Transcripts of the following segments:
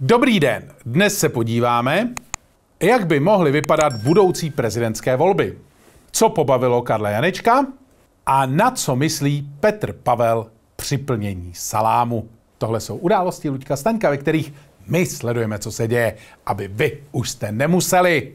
Dobrý den, dnes se podíváme, jak by mohly vypadat budoucí prezidentské volby, co pobavilo Karla Janečka a na co myslí Petr Pavel při plnění salámu. Tohle jsou události Luďka Staňka, ve kterých my sledujeme, co se děje, aby vy už jste nemuseli.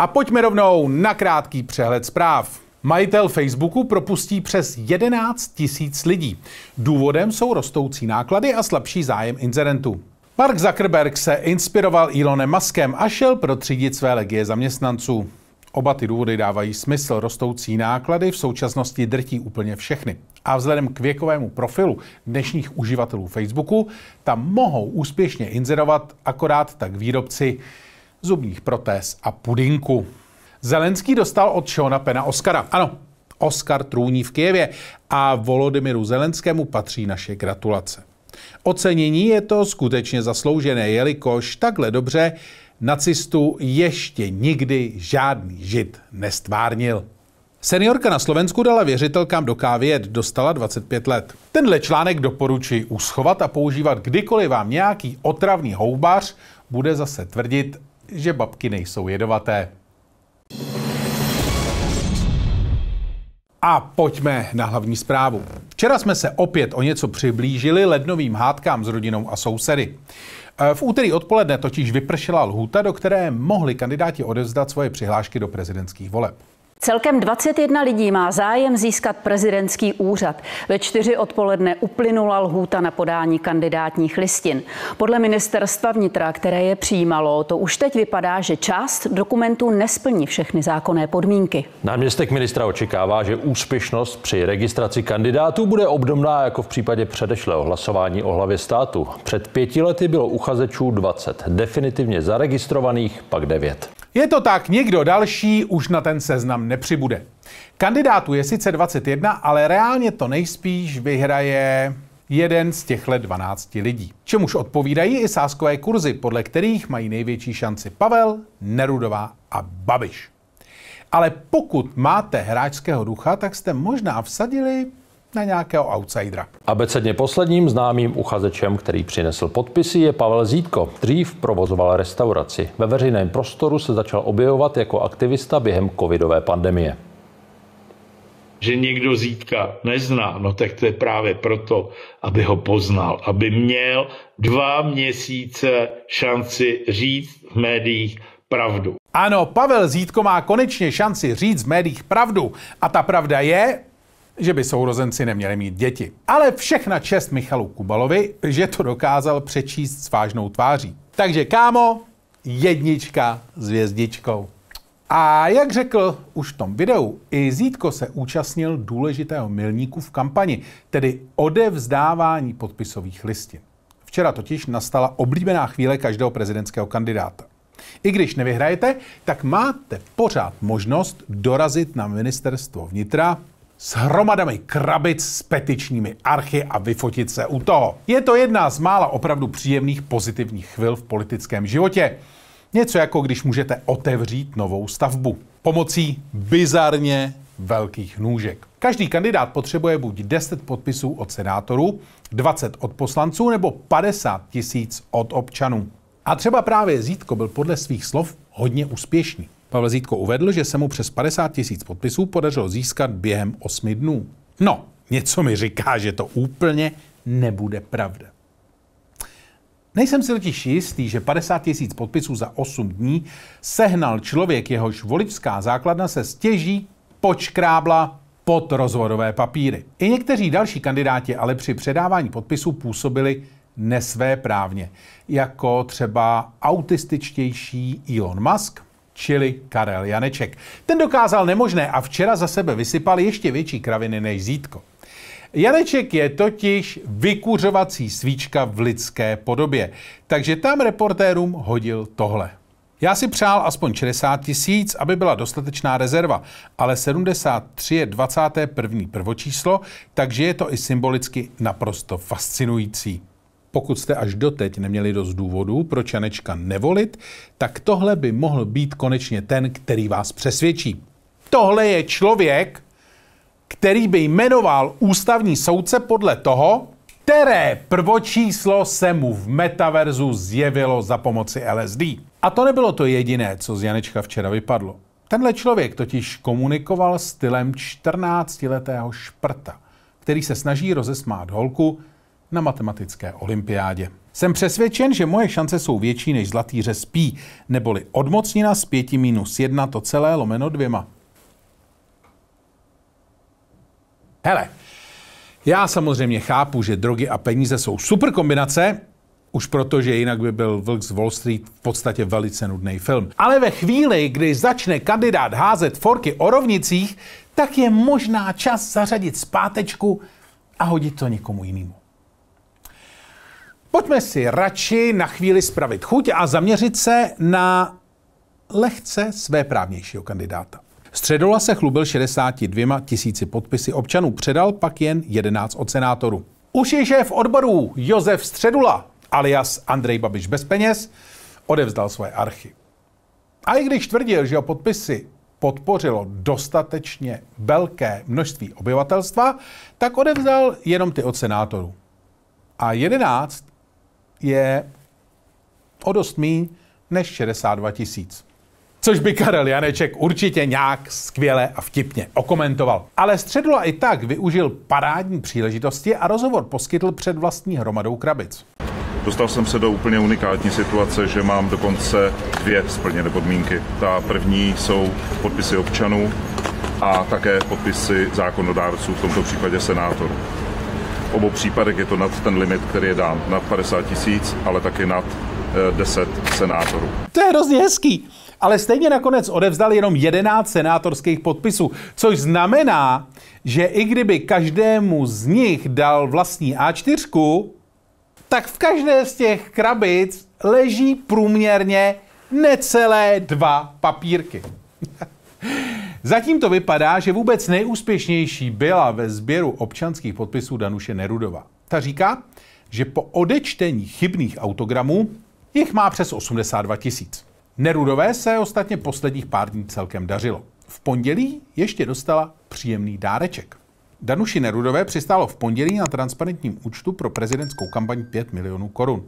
A pojďme rovnou na krátký přehled zpráv. Majitel Facebooku propustí přes 11 tisíc lidí. Důvodem jsou rostoucí náklady a slabší zájem inzerentů. Mark Zuckerberg se inspiroval Elonem Muskem a šel protřídit své legie zaměstnanců. Oba ty důvody dávají smysl. Rostoucí náklady v současnosti drtí úplně všechny. A vzhledem k věkovému profilu dnešních uživatelů Facebooku, tam mohou úspěšně inzerovat akorát tak výrobci zubních protéz a pudinku. Zelenský dostal od Šona Pena Oscara. Ano, Oscar trůní v Kijevě a Volodymyru Zelenskému patří naše gratulace. Ocenění je to skutečně zasloužené, jelikož takhle dobře nacistu ještě nikdy žádný žid nestvárnil. Seniorka na Slovensku dala věřitelkám do kávět, dostala 25 let. Tenhle článek doporučuji uschovat a používat kdykoliv vám nějaký otravný houbař bude zase tvrdit, že babky nejsou jedovaté. A pojďme na hlavní zprávu. Včera jsme se opět o něco přiblížili lednovým hádkám s rodinou a sousedy. E, v úterý odpoledne totiž vypršela lhůta, do které mohli kandidáti odevzdat svoje přihlášky do prezidentských voleb. Celkem 21 lidí má zájem získat prezidentský úřad. Ve čtyři odpoledne uplynula lhůta na podání kandidátních listin. Podle ministerstva vnitra, které je přijímalo, to už teď vypadá, že část dokumentů nesplní všechny zákonné podmínky. Náměstek ministra očekává, že úspěšnost při registraci kandidátů bude obdobná jako v případě předešlého hlasování o hlavě státu. Před pěti lety bylo uchazečů 20, definitivně zaregistrovaných pak 9. Je to tak, někdo další už na ten seznam nepřibude. Kandidátů je sice 21, ale reálně to nejspíš vyhraje jeden z těchto 12 lidí. Čemuž odpovídají i sáskové kurzy, podle kterých mají největší šanci Pavel, Nerudová a Babiš. Ale pokud máte hráčského ducha, tak jste možná vsadili na nějakého outsidera. Abecedně posledním známým uchazečem, který přinesl podpisy, je Pavel Zítko. Dřív provozoval restauraci. Ve veřejném prostoru se začal objevovat jako aktivista během covidové pandemie. Že někdo Zítka nezná, no tak to je právě proto, aby ho poznal, aby měl dva měsíce šanci říct v médiích pravdu. Ano, Pavel Zítko má konečně šanci říct v médiích pravdu. A ta pravda je, že by sourozenci neměli mít děti. Ale všechna čest Michalu Kubalovi, že to dokázal přečíst s vážnou tváří. Takže kámo, jednička s hvězdičkou. A jak řekl už v tom videu, i Zítko se účastnil důležitého milníku v kampani, tedy odevzdávání podpisových listin. Včera totiž nastala oblíbená chvíle každého prezidentského kandidáta. I když nevyhrajete, tak máte pořád možnost dorazit na ministerstvo vnitra s hromadami krabic s petičními archy a vyfotit se u toho. Je to jedna z mála opravdu příjemných pozitivních chvil v politickém životě. Něco jako když můžete otevřít novou stavbu pomocí bizarně velkých nůžek. Každý kandidát potřebuje buď 10 podpisů od senátorů, 20 od poslanců nebo 50 tisíc od občanů. A třeba právě Zítko byl podle svých slov hodně úspěšný. Pavel Zítko uvedl, že se mu přes 50 tisíc podpisů podařilo získat během 8 dnů. No, něco mi říká, že to úplně nebude pravda. Nejsem si totiž jistý, že 50 tisíc podpisů za 8 dní sehnal člověk, jehož voličská základna se stěží počkrábla pod rozvodové papíry. I někteří další kandidáti ale při předávání podpisů působili nesvéprávně, jako třeba autističtější Elon Musk, čili Karel Janeček. Ten dokázal nemožné a včera za sebe vysypal ještě větší kraviny než zítko. Janeček je totiž vykuřovací svíčka v lidské podobě, takže tam reportérům hodil tohle. Já si přál aspoň 60 tisíc, aby byla dostatečná rezerva, ale 73 je 21. prvočíslo, takže je to i symbolicky naprosto fascinující. Pokud jste až doteď neměli dost důvodů, proč Janečka nevolit, tak tohle by mohl být konečně ten, který vás přesvědčí. Tohle je člověk, který by jmenoval ústavní soudce podle toho, které prvočíslo se mu v metaverzu zjevilo za pomoci LSD. A to nebylo to jediné, co z Janečka včera vypadlo. Tenhle člověk totiž komunikoval stylem 14-letého šprta, který se snaží rozesmát holku, na matematické olympiádě. Jsem přesvědčen, že moje šance jsou větší než zlatý řez pí, neboli odmocnina z 5 minus 1 to celé lomeno dvěma. Hele, já samozřejmě chápu, že drogy a peníze jsou super kombinace, už proto, že jinak by byl Vlk z Wall Street v podstatě velice nudný film. Ale ve chvíli, kdy začne kandidát házet forky o rovnicích, tak je možná čas zařadit zpátečku a hodit to někomu jinému. Pojďme si radši na chvíli spravit chuť a zaměřit se na lehce své právnějšího kandidáta. Středola se chlubil 62 tisíci podpisy občanů, předal pak jen 11 od senátorů. Už je šéf odborů Josef Středula, alias Andrej Babiš bez peněz, odevzdal svoje archy. A i když tvrdil, že o podpisy podpořilo dostatečně velké množství obyvatelstva, tak odevzdal jenom ty od senátorů. A jedenáct je o dost mý než 62 tisíc. Což by Karel Janeček určitě nějak skvěle a vtipně okomentoval. Ale středula i tak využil parádní příležitosti a rozhovor poskytl před vlastní hromadou krabic. Dostal jsem se do úplně unikátní situace, že mám dokonce dvě splněné podmínky. Ta první jsou podpisy občanů a také podpisy zákonodárců, v tomto případě senátorů obou případech je to nad ten limit, který je dán, nad 50 tisíc, ale taky nad 10 eh, senátorů. To je hrozně hezký. Ale stejně nakonec odevzdali jenom 11 senátorských podpisů, což znamená, že i kdyby každému z nich dal vlastní A4, tak v každé z těch krabic leží průměrně necelé dva papírky. Zatím to vypadá, že vůbec nejúspěšnější byla ve sběru občanských podpisů Danuše Nerudova. Ta říká, že po odečtení chybných autogramů jich má přes 82 tisíc. Nerudové se ostatně posledních pár dní celkem dařilo. V pondělí ještě dostala příjemný dáreček. Danuši Nerudové přistálo v pondělí na transparentním účtu pro prezidentskou kampaň 5 milionů korun.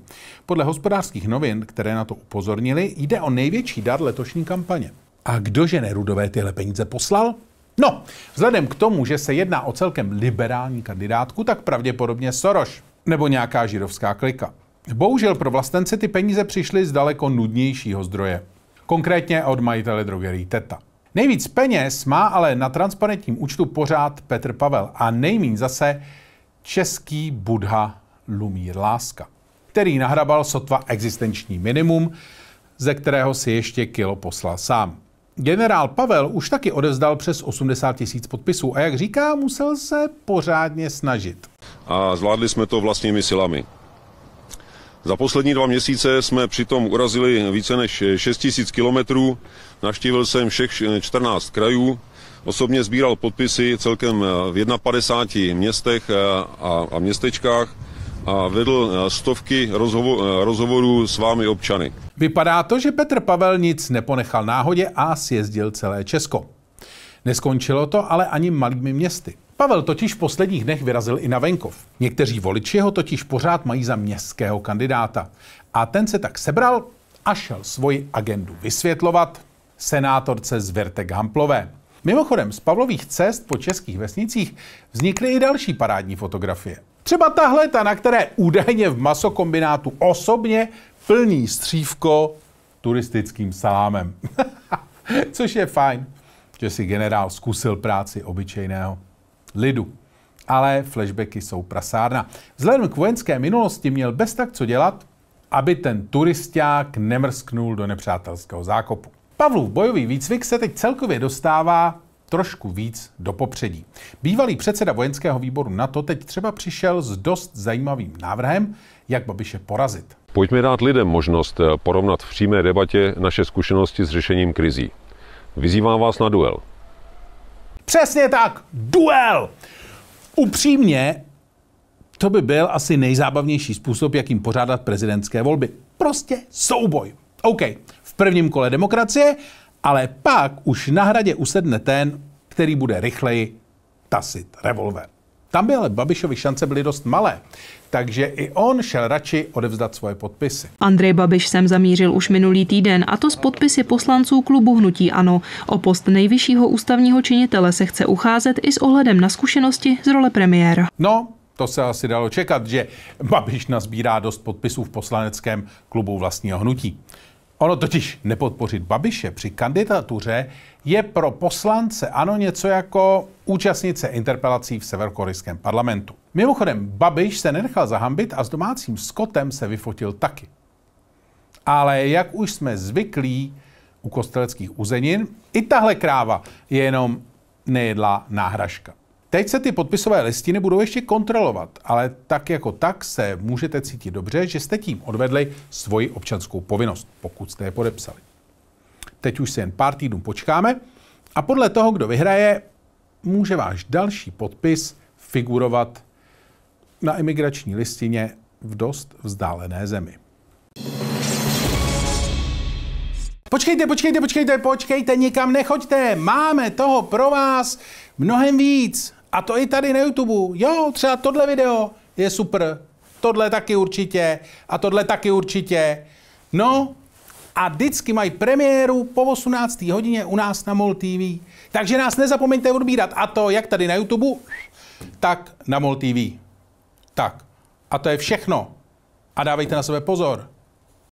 Podle hospodářských novin, které na to upozornili, jde o největší dar letošní kampaně. A kdo že Nerudové tyhle peníze poslal? No, vzhledem k tomu, že se jedná o celkem liberální kandidátku, tak pravděpodobně Soroš nebo nějaká židovská klika. Bohužel pro vlastence ty peníze přišly z daleko nudnějšího zdroje. Konkrétně od majitele drogerii Teta. Nejvíc peněz má ale na transparentním účtu pořád Petr Pavel a nejmín zase český budha Lumír Láska, který nahrabal sotva existenční minimum, ze kterého si ještě kilo poslal sám. Generál Pavel už taky odevzdal přes 80 tisíc podpisů a jak říká, musel se pořádně snažit. A zvládli jsme to vlastními silami. Za poslední dva měsíce jsme přitom urazili více než 6 tisíc kilometrů, Naštívil jsem všech 14 krajů, osobně sbíral podpisy celkem v 51 městech a, a městečkách a vedl eh, stovky rozhovo- eh, rozhovorů s vámi občany. Vypadá to, že Petr Pavel nic neponechal náhodě a sjezdil celé Česko. Neskončilo to ale ani malými městy. Pavel totiž v posledních dnech vyrazil i na venkov. Někteří voliči ho totiž pořád mají za městského kandidáta. A ten se tak sebral a šel svoji agendu vysvětlovat senátorce z Vertek Hamplové. Mimochodem, z Pavlových cest po českých vesnicích vznikly i další parádní fotografie. Třeba tahle, ta, na které údajně v masokombinátu osobně plní střívko turistickým salámem. Což je fajn, že si generál zkusil práci obyčejného lidu. Ale flashbacky jsou prasárna. Vzhledem k vojenské minulosti měl bez tak co dělat, aby ten turisták nemrsknul do nepřátelského zákopu. v bojový výcvik se teď celkově dostává trošku víc do popředí. Bývalý předseda vojenského výboru NATO teď třeba přišel s dost zajímavým návrhem, jak Babiše porazit. Pojďme dát lidem možnost eh, porovnat v přímé debatě naše zkušenosti s řešením krizí. Vyzývám vás na duel. Přesně tak, duel! Upřímně, to by byl asi nejzábavnější způsob, jakým pořádat prezidentské volby. Prostě souboj. OK, v prvním kole demokracie ale pak už na hradě usedne ten, který bude rychleji tasit revolver. Tam by ale Babišovi šance byly dost malé, takže i on šel radši odevzdat svoje podpisy. Andrej Babiš sem zamířil už minulý týden a to s podpisy poslanců klubu Hnutí Ano. O post nejvyššího ústavního činitele se chce ucházet i s ohledem na zkušenosti z role premiéra. No, to se asi dalo čekat, že Babiš nazbírá dost podpisů v poslaneckém klubu vlastního hnutí. Ono totiž nepodpořit Babiše při kandidatuře je pro poslance ano něco jako účastnice interpelací v severokorejském parlamentu. Mimochodem, Babiš se nenechal zahambit a s domácím skotem se vyfotil taky. Ale jak už jsme zvyklí u kosteleckých uzenin, i tahle kráva je jenom nejedlá náhražka. Teď se ty podpisové listiny budou ještě kontrolovat, ale tak jako tak se můžete cítit dobře, že jste tím odvedli svoji občanskou povinnost, pokud jste je podepsali. Teď už se jen pár týdnů počkáme a podle toho, kdo vyhraje, může váš další podpis figurovat na imigrační listině v dost vzdálené zemi. Počkejte, počkejte, počkejte, počkejte, nikam nechoďte. Máme toho pro vás mnohem víc. A to i tady na YouTube. Jo, třeba tohle video je super. Tohle taky určitě. A tohle taky určitě. No, a vždycky mají premiéru po 18. hodině u nás na MOL TV. Takže nás nezapomeňte odbírat. A to jak tady na YouTube, tak na MOL TV. Tak. A to je všechno. A dávejte na sebe pozor.